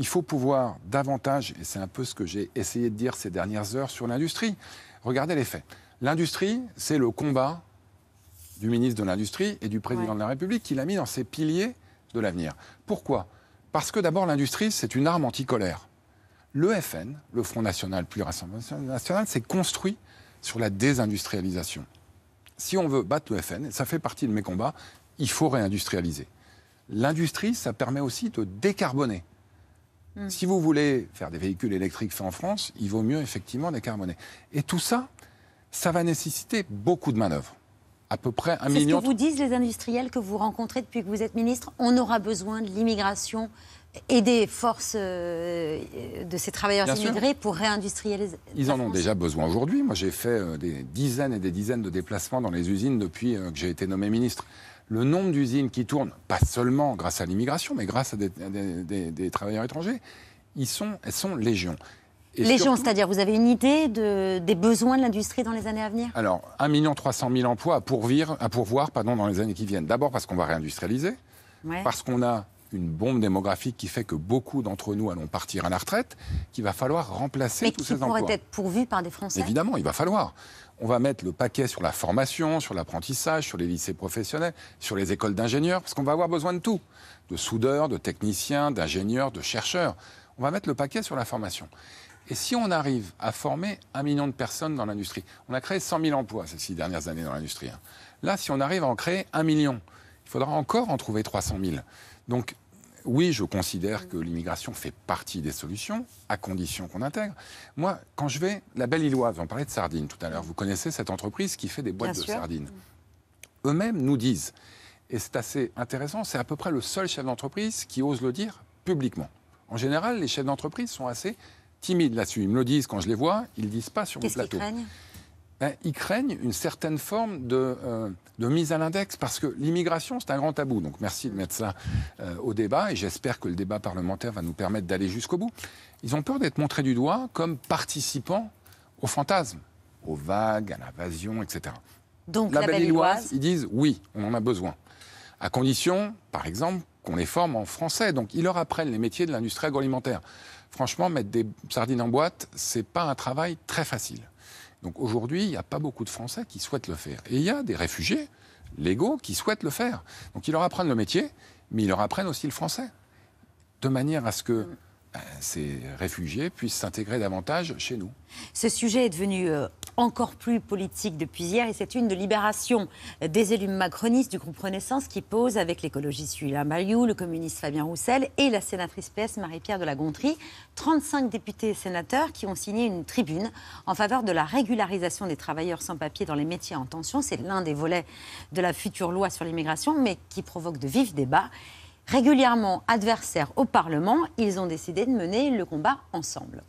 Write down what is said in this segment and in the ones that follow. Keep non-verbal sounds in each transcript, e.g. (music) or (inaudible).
il faut pouvoir davantage, et c'est un peu ce que j'ai essayé de dire ces dernières heures sur l'industrie, regardez les faits. L'industrie, c'est le combat du ministre de l'Industrie et du président de la République qui l'a mis dans ses piliers de l'avenir. Pourquoi Parce que d'abord, l'industrie, c'est une arme anticolère. Le FN, le Front National plus Rassemblement National, s'est construit sur la désindustrialisation. Si on veut battre le FN, ça fait partie de mes combats, il faut réindustrialiser. L'industrie, ça permet aussi de décarboner. Hmm. Si vous voulez faire des véhicules électriques faits en France, il vaut mieux effectivement décarboner. Et tout ça, ça va nécessiter beaucoup de manœuvres. À peu près un million. C'est ce que vous disent les industriels que vous rencontrez depuis que vous êtes ministre. On aura besoin de l'immigration et des forces euh, de ces travailleurs immigrés pour réindustrialiser. Ils en ont déjà besoin aujourd'hui. Moi, j'ai fait euh, des dizaines et des dizaines de déplacements dans les usines depuis euh, que j'ai été nommé ministre le nombre d'usines qui tournent, pas seulement grâce à l'immigration, mais grâce à des, travailleurs étrangers, ils sont, elles sont légion. légion, c'est-à-dire, vous avez une idée des besoins de l'industrie dans les années à venir Alors, 1 million 000 emplois à, à pourvoir pardon, dans les années qui viennent. D'abord parce qu'on va réindustrialiser, parce qu'on a une bombe démographique qui fait que beaucoup d'entre nous allons partir à la retraite, qu'il va falloir remplacer tous ces emplois. Mais qui pourrait être pourvus par des Français Évidemment, il va falloir. On va mettre le paquet sur la formation, sur l'apprentissage, sur les lycées professionnels, sur les écoles d'ingénieurs, parce qu'on va avoir besoin de tout. De soudeurs, de techniciens, d'ingénieurs, de chercheurs. On va mettre le paquet sur la formation. Et si on arrive à former un million de personnes dans l'industrie, on a créé 100 000 emplois ces six dernières années dans l'industrie. Hein. Là, si on arrive à en créer un million, il faudra encore en trouver 300 000. Donc oui, je considère que l'immigration fait partie des solutions, à condition qu'on intègre. Moi, quand je vais, la belle Illoise, on parlait de sardines tout à l'heure, vous connaissez cette entreprise qui fait des boîtes de sardines. Eux-mêmes nous disent, et c'est assez intéressant, c'est à peu près le seul chef d'entreprise qui ose le dire publiquement. En général, les chefs d'entreprise sont assez timides là-dessus. Ils me le disent quand je les vois, ils ne disent pas sur le plateau ben, ils craignent une certaine forme euh, de, mise à l'index, parce que l'immigration, c'est un grand tabou. Donc merci de mettre ça euh, au débat, et j'espère que le débat parlementaire va nous permettre d'aller jusqu'au bout. Ils ont peur d'être montrés du doigt comme participants au fantasme, aux vagues, à l'invasion, etc. Donc la, belle loi ils disent oui, on en a besoin. À condition, par exemple, qu'on les forme en français. Donc ils leur apprennent les métiers de l'industrie agroalimentaire. Franchement, mettre des sardines en boîte, c'est pas un travail très facile. Donc aujourd'hui, il n'y a pas beaucoup de Français qui souhaitent le faire. Et il y a des réfugiés légaux qui souhaitent le faire. Donc ils leur apprennent le métier, mais ils leur apprennent aussi le français. De manière à ce que mm. Ben, ces réfugiés puissent s'intégrer davantage chez nous. Ce sujet est devenu euh, encore plus politique depuis hier et c'est une de libération des élus macronistes du groupe Renaissance qui pose avec l'écologiste Julien Bayou, le communiste Fabien Roussel et la sénatrice PS Marie-Pierre de la Gontrie. 35 députés et sénateurs qui ont signé une tribune en faveur de la régularisation des travailleurs sans papier dans les métiers en tension. C'est l'un des volets de la future loi sur l'immigration mais qui provoque de vifs débats régulièrement adversaires au Parlement, ils ont décidé de mener le combat ensemble.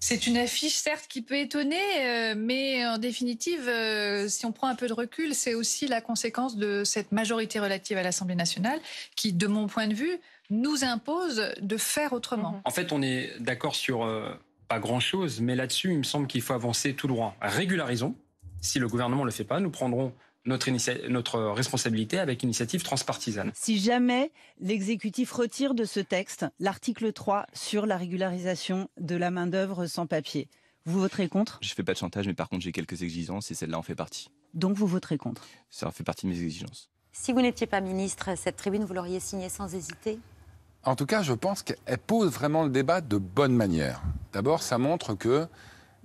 C'est une affiche, certes, qui peut étonner, euh, mais en définitive, euh, si on prend un peu de recul, c'est aussi la conséquence de cette majorité relative à l'Assemblée nationale qui, de mon point de vue, nous impose de faire autrement. En fait, on est d'accord sur euh, pas grand-chose, mais là-dessus, il me semble qu'il faut avancer tout droit. Régularisons. Si le gouvernement ne le fait pas, nous prendrons notre, responsabilité avec initiative transpartisane. Si jamais l'exécutif retire de ce texte l'article 3 sur la régularisation de la main-d'œuvre sans papier, vous voterez contre Je ne fais pas de chantage, mais par contre, j'ai quelques exigences et celle-là en fait partie. Donc vous voterez contre Ça en fait partie de mes exigences. Si vous n'étiez pas ministre, cette tribune, vous l'auriez signée sans hésiter En tout cas, je pense qu'elle pose vraiment le débat de bonne manière. D'abord, ça montre que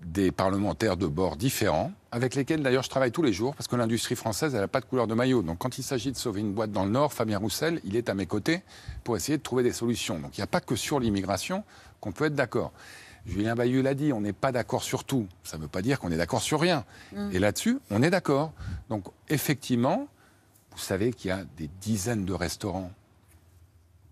des parlementaires de bords différents avec lesquels d'ailleurs je travaille tous les jours, parce que l'industrie française, elle n'a pas de couleur de maillot. Donc quand il s'agit de sauver une boîte dans le Nord, Fabien Roussel, il est à mes côtés pour essayer de trouver des solutions. Donc il n'y a pas que sur l'immigration qu'on peut être d'accord. Julien Bayou l'a dit, on n'est pas d'accord sur tout. Ça ne veut pas dire qu'on est d'accord sur rien. Mm. Et là-dessus, on est d'accord. Donc effectivement, vous savez qu'il y a des dizaines de restaurants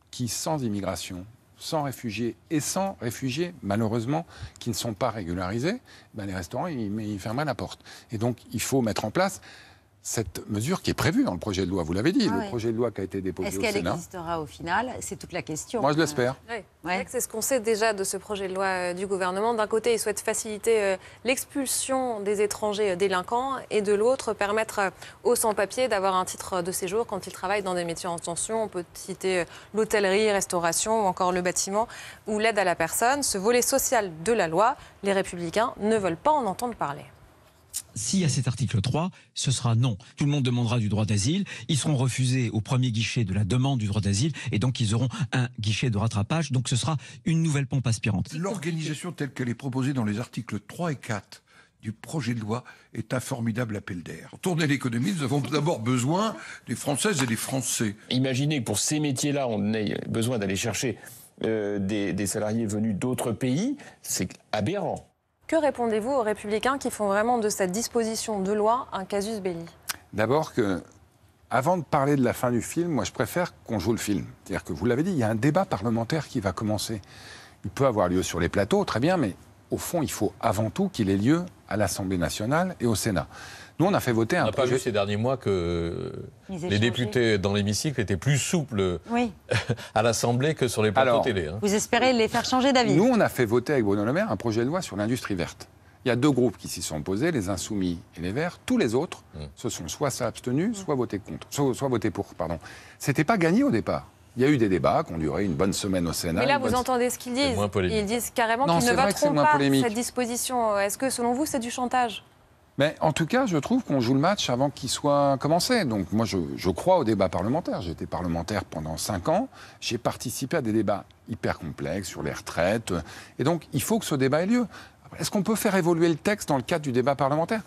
qui, sans immigration, sans réfugiés et sans réfugiés, malheureusement, qui ne sont pas régularisés, ben les restaurants, ils, ferment la porte. Et donc, il faut mettre en place cette mesure qui est prévue dans le projet de loi, vous l'avez dit, ah le projet de loi qui a été déposé au Sénat. Est-ce qu'elle existera au final C'est toute la question. Moi, je l'espère. C'est ce qu'on sait déjà de ce projet de loi euh, du gouvernement. D'un côté, il souhaite faciliter euh, l'expulsion des étrangers euh, délinquants et de l'autre, permettre aux sans-papiers d'avoir un titre de séjour quand ils travaillent dans des métiers en tension. On peut citer l'hôtellerie, restauration ou encore le bâtiment ou l'aide à la personne. Ce volet social de la loi, les républicains ne veulent pas en entendre parler. S'il y a cet article 3, ce sera non. Tout le monde demandera du droit d'asile. Ils seront refusés au premier guichet de la demande du droit d'asile et donc ils auront un guichet de rattrapage. Donc ce sera une nouvelle pompe aspirante. L'organisation telle qu'elle est proposée dans les articles 3 et 4 du projet de loi est un formidable appel d'air. Tourner l'économie, nous avons d'abord besoin des Françaises et des Français. Imaginez que pour ces métiers-là, on ait besoin d'aller chercher euh, des salariés venus d'autres pays, c'est aberrant. Que répondez-vous aux républicains qui font vraiment de cette disposition de loi un casus belli D'abord que avant de parler de la fin du film, moi je préfère qu'on joue le film. C'est-à-dire que vous l'avez dit, il y a un débat parlementaire qui va commencer. Il peut avoir lieu sur les plateaux, très bien, mais au fond, il faut avant tout qu'il ait lieu à l'Assemblée nationale et au Sénat. Nous, on a fait voter un projet. On n'a pas vu ces derniers mois que les députés dans l'hémicycle étaient plus souples (laughs) à l'Assemblée que sur les plateaux télé. Hein. Vous espérez les faire changer d'avis Nous, on a fait voter avec Bruno Le Maire un projet de loi sur l'industrie verte. Il y a deux groupes qui s'y sont opposés, les Insoumis et les Verts. Tous les autres hmm. se sont soit abstenus, hmm. soit votés contre, soit, soit pour. Pardon. C'était pas gagné au départ. Il y a eu des débats qui ont duré une bonne semaine au Sénat. Mais là, vous entendez ce qu'ils disent. Ils disent carrément qu'ils ne voteront pas cette disposition. Est-ce que, selon vous, c'est du chantage mais en tout cas, je trouve qu'on joue le match avant qu'il soit commencé. Donc moi, je, je crois au débat parlementaire. été parlementaire pendant cinq ans. J'ai participé à des débats hyper complexes sur les retraites. Et donc, il faut que ce débat ait lieu. Est-ce qu'on peut faire évoluer le texte dans le cadre du débat parlementaire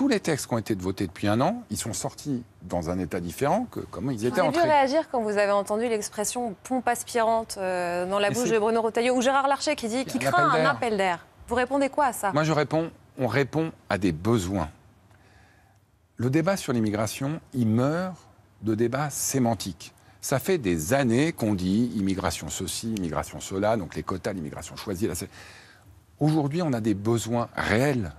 tous les textes qui ont été votés depuis un an, ils sont sortis dans un état différent que comment ils étaient vous avez dû réagir quand vous avez entendu l'expression pompe aspirante euh, dans la bouche de Bruno Retailleau ou Gérard Larcher qui dit qui craint un appel d'air. Vous répondez quoi à ça Moi je réponds, on répond à des besoins. Le débat sur l'immigration, il meurt de débats sémantiques. Ça fait des années qu'on dit immigration ceci, immigration cela, donc les quotas, l'immigration choisie. Aujourd'hui, on a des besoins réels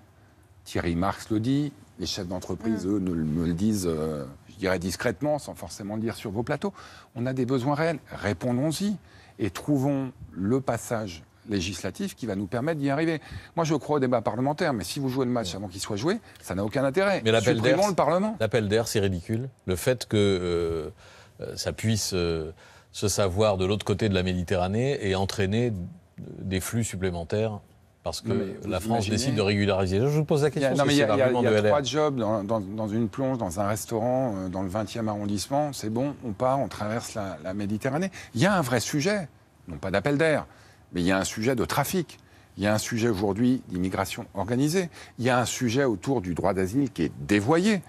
Thierry Marx le dit, les chefs d'entreprise, mm. eux, me le disent, euh, je dirais discrètement, sans forcément le dire sur vos plateaux. On a des besoins réels, répondons-y et trouvons le passage législatif qui va nous permettre d'y arriver. Moi, je crois au débat parlementaire, mais si vous jouez le match mm. avant qu'il soit joué, ça n'a aucun intérêt. Mais l'appel d'air, le Parlement. L'appel d'air, c'est ridicule. Le fait que euh, euh, ça puisse se savoir de l'autre côté de la Méditerranée et entraîner des flux supplémentaires parce que la France décide de régulariser. Je vous pose la question. Il y a, y a, trois jobs dans, une plonge, dans un restaurant, euh, dans le 20e arrondissement. C'est bon, on part, on traverse la, la Méditerranée. Il y a un vrai sujet, non pas d'appel d'air, mais il y a un sujet de trafic. Il y a un sujet aujourd'hui d'immigration organisée. Il y a un sujet autour du droit d'asile qui est dévoyé.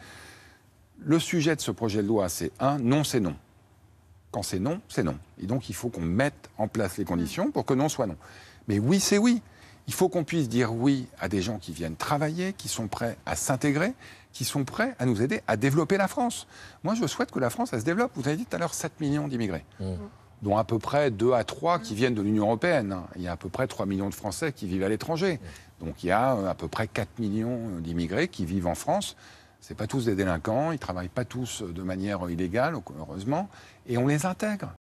Le sujet de ce projet de loi, c'est un, non, c'est non. Quand c'est non, c'est non. Et donc, il faut qu'on mette en place les conditions pour que non soit non. Mais oui, c'est oui. Il faut qu'on puisse dire oui à des gens qui viennent travailler, qui sont prêts à s'intégrer, qui sont prêts à nous aider à développer la France. Moi, je souhaite que la France, elle se développe. Vous avez dit tout à l'heure 7 millions d'immigrés. Mmh. dont à peu près 2 à 3 qui viennent de l'Union européenne. Il y a à peu près 3 millions de Français qui vivent à l'étranger. Donc il y a euh, à peu près 4 millions euh, d'immigrés qui vivent en France. Ce pas tous des délinquants, ils travaillent pas tous euh, de manière illégale, heureusement, et on les intègre.